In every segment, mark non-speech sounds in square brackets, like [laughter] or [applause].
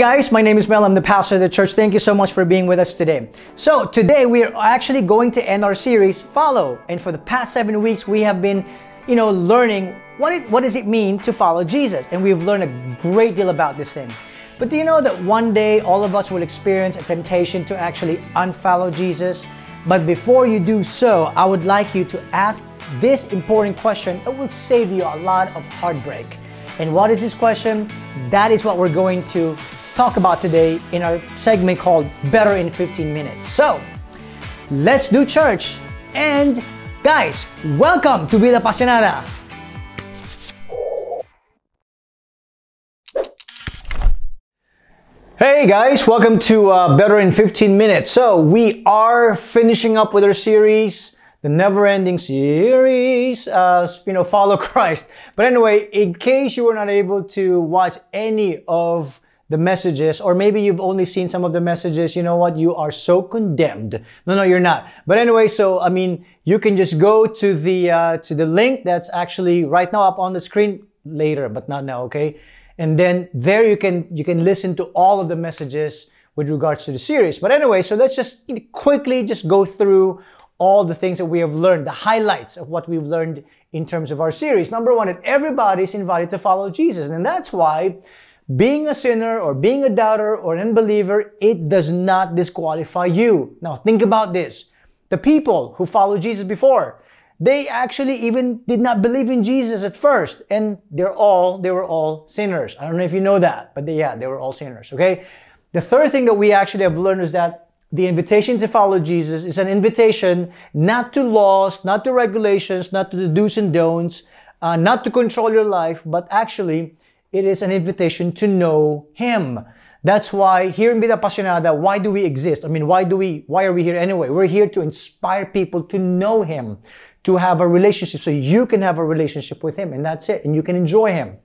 guys, my name is Mel. I'm the pastor of the church. Thank you so much for being with us today. So today we are actually going to end our series Follow. And for the past 7 weeks we have been, you know, learning what it, what does it mean to follow Jesus? And we've learned a great deal about this thing. But do you know that one day all of us will experience a temptation to actually unfollow Jesus? But before you do so, I would like you to ask this important question. It will save you a lot of heartbreak. And what is this question? That is what we're going to talk about today in our segment called Better in 15 Minutes. So, let's do church. And guys, welcome to Vida Apasionada. Hey guys, welcome to uh, Better in 15 Minutes. So, we are finishing up with our series the never-ending series, uh, you know, [laughs] follow Christ. But anyway, in case you were not able to watch any of the messages, or maybe you've only seen some of the messages, you know what, you are so condemned. No, no, you're not. But anyway, so, I mean, you can just go to the, uh, to the link that's actually right now up on the screen later, but not now, okay? And then there you can, you can listen to all of the messages with regards to the series. But anyway, so let's just quickly just go through all the things that we have learned, the highlights of what we've learned in terms of our series. Number one, that everybody's invited to follow Jesus. And that's why being a sinner or being a doubter or an unbeliever, it does not disqualify you. Now think about this. The people who followed Jesus before, they actually even did not believe in Jesus at first, and they're all they were all sinners. I don't know if you know that, but they, yeah, they were all sinners. Okay. The third thing that we actually have learned is that the invitation to follow Jesus is an invitation not to laws, not to regulations, not to the do's and don'ts, uh, not to control your life, but actually it is an invitation to know Him. That's why here in Vida Apasionada, why do we exist? I mean, why do we, why are we here anyway? We're here to inspire people to know Him, to have a relationship so you can have a relationship with Him and that's it. And you can enjoy Him.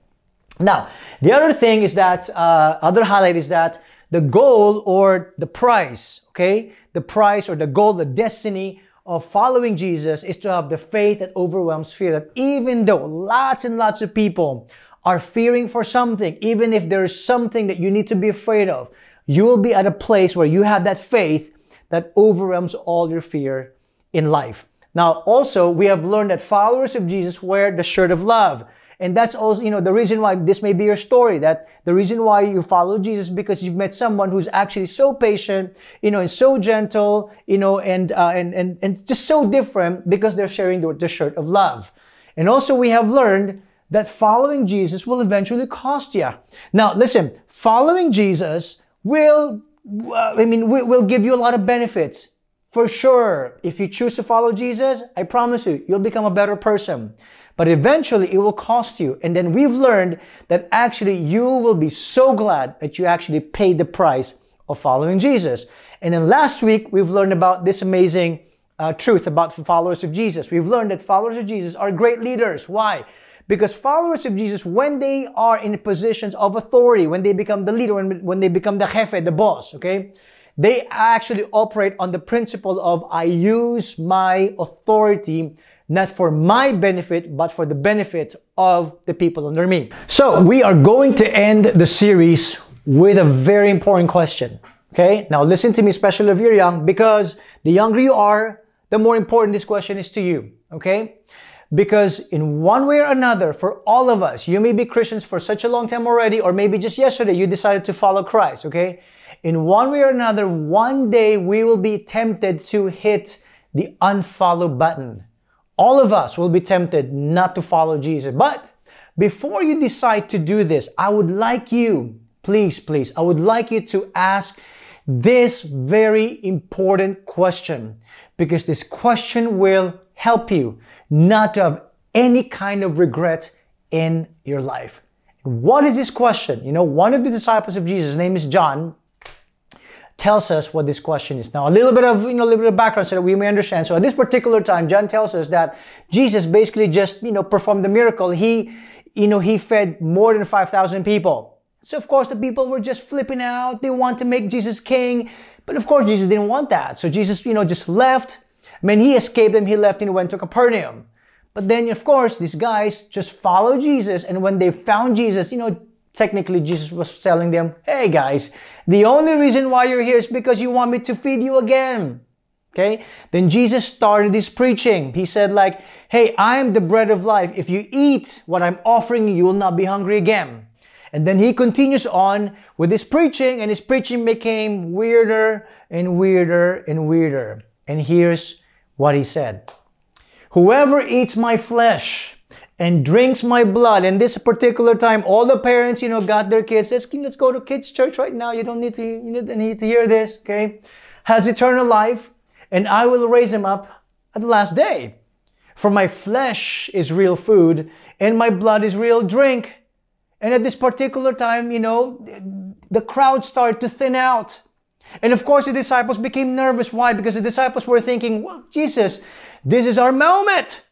Now, the other thing is that, uh, other highlight is that the goal or the price, okay? The price or the goal, the destiny of following Jesus is to have the faith that overwhelms fear. That even though lots and lots of people are fearing for something, even if there is something that you need to be afraid of, you will be at a place where you have that faith that overwhelms all your fear in life. Now, also, we have learned that followers of Jesus wear the shirt of love. And that's also, you know, the reason why this may be your story, that the reason why you follow Jesus because you've met someone who's actually so patient, you know, and so gentle, you know, and, uh, and, and, and just so different because they're sharing the, the shirt of love. And also we have learned that following Jesus will eventually cost you. Now, listen, following Jesus will, uh, I mean, will give you a lot of benefits. For sure, if you choose to follow Jesus, I promise you, you'll become a better person. But eventually, it will cost you. And then we've learned that actually you will be so glad that you actually paid the price of following Jesus. And then last week, we've learned about this amazing uh, truth about followers of Jesus. We've learned that followers of Jesus are great leaders. Why? Because followers of Jesus, when they are in positions of authority, when they become the leader, when, when they become the jefe, the boss, okay, they actually operate on the principle of I use my authority not for my benefit, but for the benefit of the people under me. So we are going to end the series with a very important question. Okay, now listen to me, especially if you're young, because the younger you are, the more important this question is to you. Okay, because in one way or another, for all of us, you may be Christians for such a long time already, or maybe just yesterday you decided to follow Christ, okay? In one way or another, one day we will be tempted to hit the unfollow button. All of us will be tempted not to follow Jesus. But before you decide to do this, I would like you, please, please, I would like you to ask this very important question because this question will help you not to have any kind of regret in your life. What is this question? You know, one of the disciples of Jesus, name is John, tells us what this question is. Now, a little bit of you know, a little bit of background so that we may understand. So, at this particular time, John tells us that Jesus basically just you know performed the miracle. He you know he fed more than five thousand people. So, of course, the people were just flipping out. They want to make Jesus king, but of course, Jesus didn't want that. So, Jesus you know just left when he escaped them, he left and went to Capernaum. But then, of course, these guys just followed Jesus. And when they found Jesus, you know, technically Jesus was telling them, hey guys, the only reason why you're here is because you want me to feed you again. Okay? Then Jesus started his preaching. He said like, hey, I am the bread of life. If you eat what I'm offering you, you will not be hungry again. And then he continues on with his preaching and his preaching became weirder and weirder and weirder. And here's what he said. Whoever eats my flesh and drinks my blood, and this particular time, all the parents, you know, got their kids. Let's, let's go to kids' church right now. You don't need to, you don't need to hear this, okay? Has eternal life, and I will raise him up at the last day. For my flesh is real food, and my blood is real drink. And at this particular time, you know, the crowd started to thin out. And of course, the disciples became nervous. Why? Because the disciples were thinking, well, Jesus, this is our moment.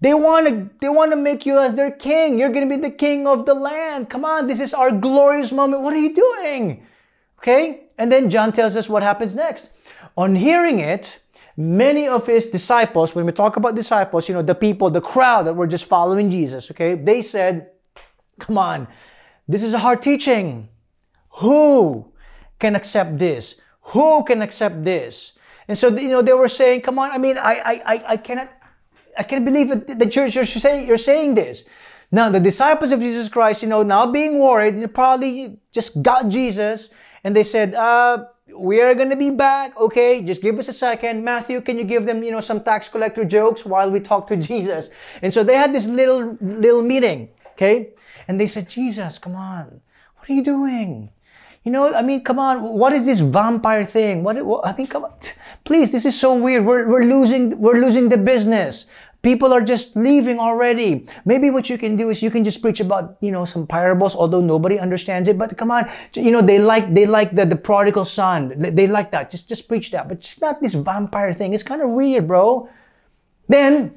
They want to they want to make you as their king. You're going to be the king of the land. Come on, this is our glorious moment. What are you doing? Okay? And then John tells us what happens next. On hearing it, many of his disciples, when we talk about disciples, you know, the people, the crowd that were just following Jesus, okay? They said, "Come on. This is a hard teaching. Who can accept this? Who can accept this? And so, you know, they were saying, come on, I mean, I, I, I cannot, I can't believe that the church, you're saying, you're saying this. Now, the disciples of Jesus Christ, you know, now being worried, probably just got Jesus and they said, uh, we are going to be back. Okay, just give us a second. Matthew, can you give them, you know, some tax collector jokes while we talk to [laughs] Jesus? And so they had this little, little meeting. Okay. And they said, Jesus, come on. What are you doing? You know, I mean, come on, what is this vampire thing? What, what I mean, come on, please, this is so weird. We're, we're losing, we're losing the business. People are just leaving already. Maybe what you can do is you can just preach about, you know, some parables, although nobody understands it. But come on, you know, they like, they like the, the prodigal son. They like that. Just, just preach that. But just not this vampire thing. It's kind of weird, bro. Then,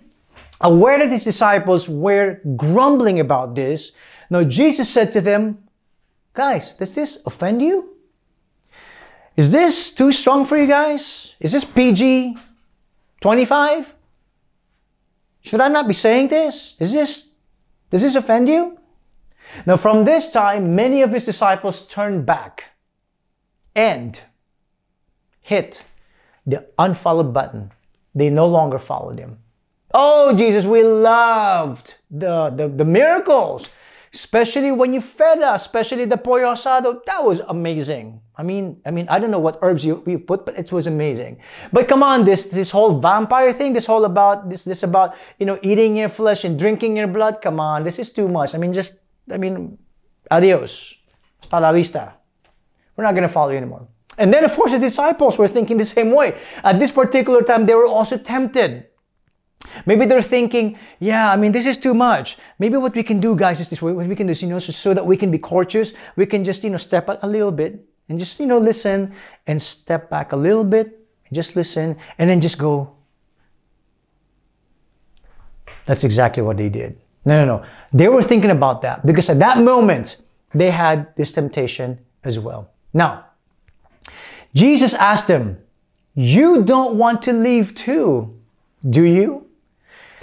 aware that his disciples were grumbling about this, now Jesus said to them, Guys, does this offend you? Is this too strong for you guys? Is this PG 25? Should I not be saying this? Is this does this offend you? Now from this time many of his disciples turned back and hit the unfollow button. They no longer followed him. Oh Jesus, we loved the, the, the miracles especially when you feta, especially the pollo asado. That was amazing. I mean, I mean, I don't know what herbs you, you put, but it was amazing. But come on, this this whole vampire thing, this whole about this this about you know eating your flesh and drinking your blood. Come on, this is too much. I mean, just I mean, adios, hasta la vista. We're not gonna follow you anymore. And then, of course, the disciples were thinking the same way. At this particular time, they were also tempted. Maybe they're thinking, yeah, I mean, this is too much. Maybe what we can do, guys, is this. What we can do is, you know, so, so that we can be courteous, we can just, you know, step back a little bit and just, you know, listen and step back a little bit and just listen and then just go. That's exactly what they did. No, no, no. They were thinking about that because at that moment, they had this temptation as well. Now, Jesus asked them, You don't want to leave too, do you?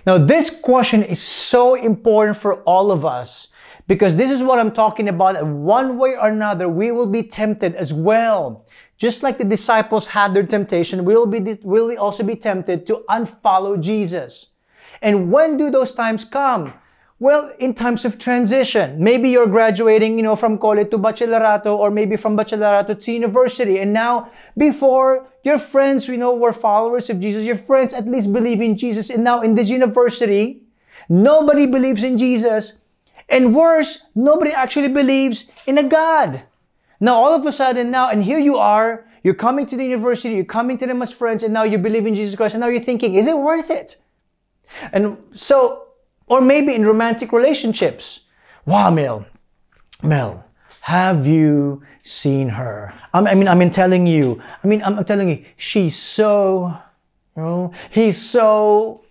Now, this question is so important for all of us because this is what I'm talking about. One way or another, we will be tempted as well. Just like the disciples had their temptation, we will, be, will we also be tempted to unfollow Jesus. And when do those times come? Well, in times of transition, maybe you're graduating, you know, from college to bachillerato or maybe from bachillerato to university. And now, before your friends, you know, were followers of Jesus, your friends at least believe in Jesus. And now in this university, nobody believes in Jesus. And worse, nobody actually believes in a God. Now, all of a sudden now, and here you are, you're coming to the university, you're coming to them as friends, and now you believe in Jesus Christ. And now you're thinking, is it worth it? And so, or maybe in romantic relationships. Wow, Mel, Mel, have you seen her? I'm, I mean, I mean, telling you, I mean, I'm, I'm telling you, she's so, you know, he's so,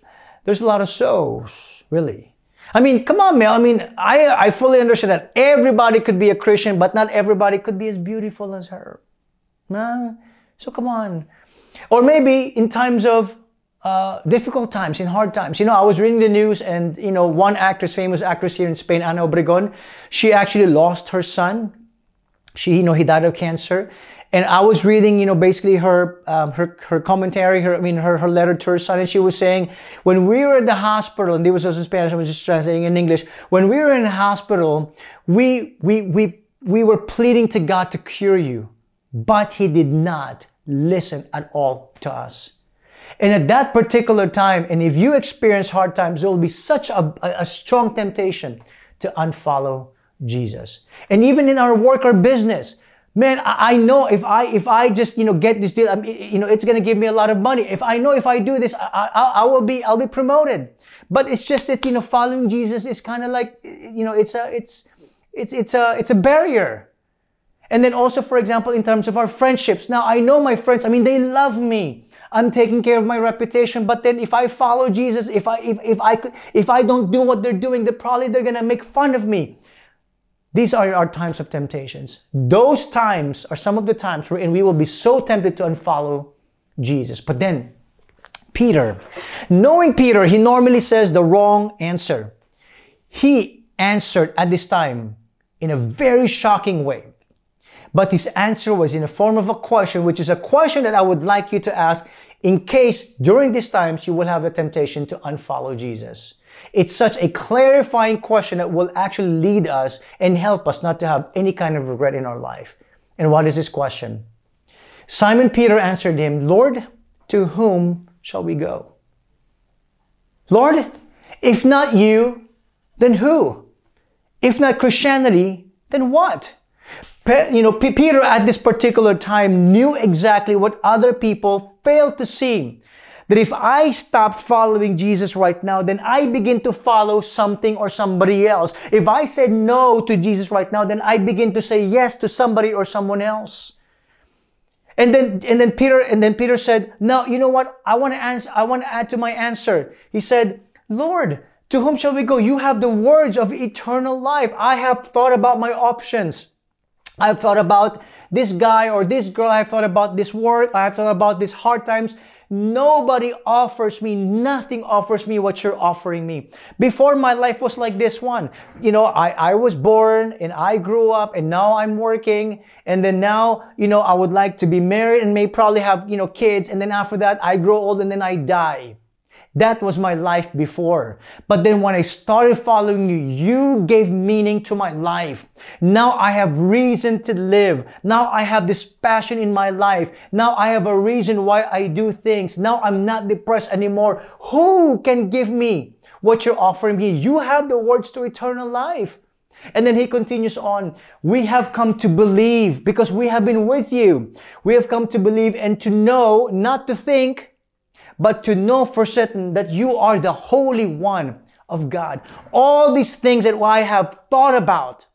there's a lot of so's, really. I mean, come on, Mel. I mean, I, I fully understand that everybody could be a Christian, but not everybody could be as beautiful as her. Nah? So come on. Or maybe in times of uh, difficult times, in hard times. You know, I was reading the news and, you know, one actress, famous actress here in Spain, Ana Obregón, she actually lost her son. She, you know, he died of cancer. And I was reading, you know, basically her, um, her, her commentary, her, I mean, her, her letter to her son. And she was saying, when we were at the hospital, and this was also in Spanish, I was just translating in English. When we were in the hospital, we, we, we, we were pleading to God to cure you, but he did not listen at all to us. And at that particular time, and if you experience hard times, there will be such a, a strong temptation to unfollow Jesus. And even in our work or business, man, I, I know if I if I just you know get this deal, I'm, you know it's gonna give me a lot of money. If I know if I do this, I, I, I will be I'll be promoted. But it's just that you know following Jesus is kind of like you know it's a it's it's it's a it's a barrier. And then also, for example, in terms of our friendships. Now I know my friends. I mean, they love me. I'm taking care of my reputation. But then if I follow Jesus, if I if, if I could, if I don't do what they're doing, they probably they're gonna make fun of me. These are our times of temptations. Those times are some of the times wherein we will be so tempted to unfollow Jesus. But then, Peter, knowing Peter, he normally says the wrong answer. He answered at this time in a very shocking way but his answer was in the form of a question, which is a question that I would like you to ask in case during these times you will have a temptation to unfollow Jesus. It's such a clarifying question that will actually lead us and help us not to have any kind of regret in our life. And what is this question? Simon Peter answered him, Lord, to whom shall we go? Lord, if not you, then who? If not Christianity, then what? you know, Peter at this particular time knew exactly what other people failed to see. That if I stop following Jesus right now, then I begin to follow something or somebody else. If I say no to Jesus right now, then I begin to say yes to somebody or someone else. And then, and then Peter, and then Peter said, "No, you know what? I want to answer. I want to add to my answer." He said, "Lord, to whom shall we go? You have the words of eternal life. I have thought about my options." I've thought about this guy or this girl, I've thought about this work, I've thought about these hard times. Nobody offers me, nothing offers me what you're offering me. Before my life was like this one. You know, I, I was born and I grew up and now I'm working. And then now, you know, I would like to be married and may probably have, you know, kids. And then after that, I grow old and then I die. That was my life before. But then when I started following you, you gave meaning to my life. Now I have reason to live. Now I have this passion in my life. Now I have a reason why I do things. Now I'm not depressed anymore. Who can give me what you're offering me? You have the words to eternal life. And then he continues on, we have come to believe because we have been with you. We have come to believe and to know, not to think, but to know for certain that you are the Holy One of God. All these things that I have thought about,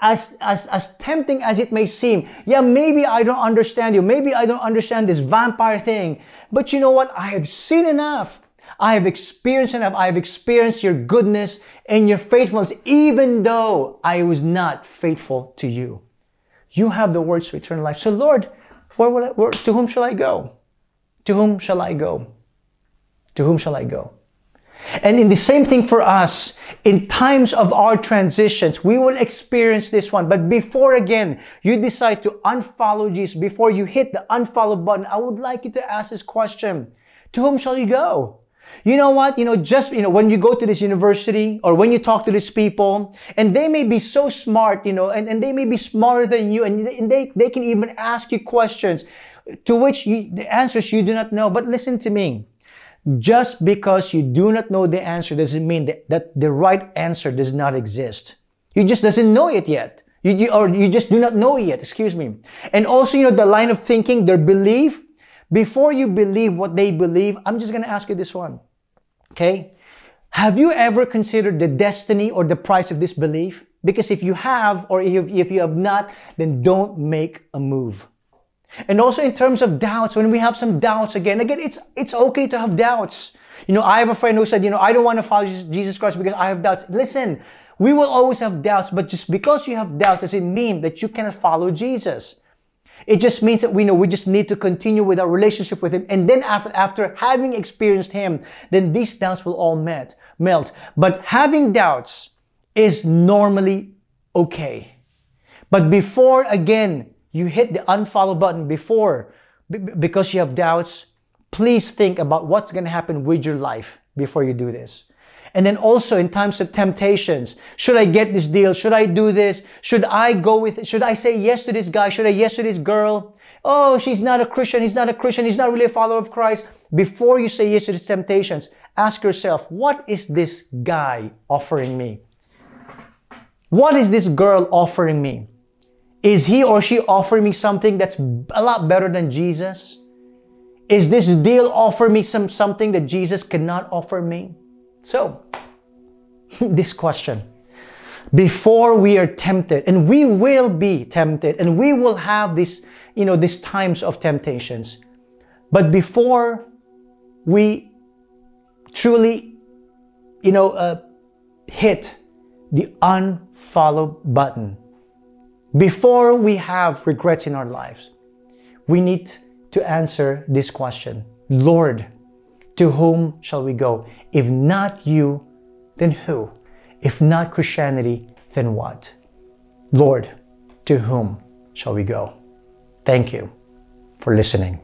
as, as, as tempting as it may seem, yeah, maybe I don't understand you. Maybe I don't understand this vampire thing. But you know what? I have seen enough. I have experienced enough. I have experienced your goodness and your faithfulness, even though I was not faithful to you. You have the words to eternal life. So, Lord, where will I, where, to whom shall I go? To whom shall I go? To whom shall I go? And in the same thing for us, in times of our transitions, we will experience this one. But before again, you decide to unfollow Jesus, before you hit the unfollow button, I would like you to ask this question. To whom shall you go? You know what? You know, just, you know, when you go to this university or when you talk to these people, and they may be so smart, you know, and, and they may be smarter than you, and they, and they, they can even ask you questions to which you, the answers you do not know. But listen to me. Just because you do not know the answer doesn't mean that, that the right answer does not exist. You just doesn't know it yet. You, you, or you just do not know it yet, excuse me. And also, you know, the line of thinking, their belief. Before you believe what they believe, I'm just going to ask you this one. Okay? Have you ever considered the destiny or the price of this belief? Because if you have, or if, if you have not, then don't make a move. And also in terms of doubts, when we have some doubts again, again, it's, it's okay to have doubts. You know, I have a friend who said, you know, I don't want to follow Jesus Christ because I have doubts. Listen, we will always have doubts, but just because you have doubts doesn't mean that you cannot follow Jesus. It just means that we know we just need to continue with our relationship with Him. And then after, after having experienced Him, then these doubts will all met, melt. But having doubts is normally okay. But before, again, you hit the unfollow button before because you have doubts, please think about what's going to happen with your life before you do this. And then also in times of temptations, should I get this deal? Should I do this? Should I go with it? Should I say yes to this guy? Should I yes to this girl? Oh, she's not a Christian. He's not a Christian. He's not really a follower of Christ. Before you say yes to these temptations, ask yourself, what is this guy offering me? What is this girl offering me? Is he or she offering me something that's a lot better than Jesus? Is this deal offer me some something that Jesus cannot offer me? So, [laughs] this question. Before we are tempted, and we will be tempted, and we will have these, you know, these times of temptations. But before we truly, you know, uh, hit the unfollow button, before we have regrets in our lives, we need to answer this question Lord, to whom shall we go? If not you, then who? If not Christianity, then what? Lord, to whom shall we go? Thank you for listening.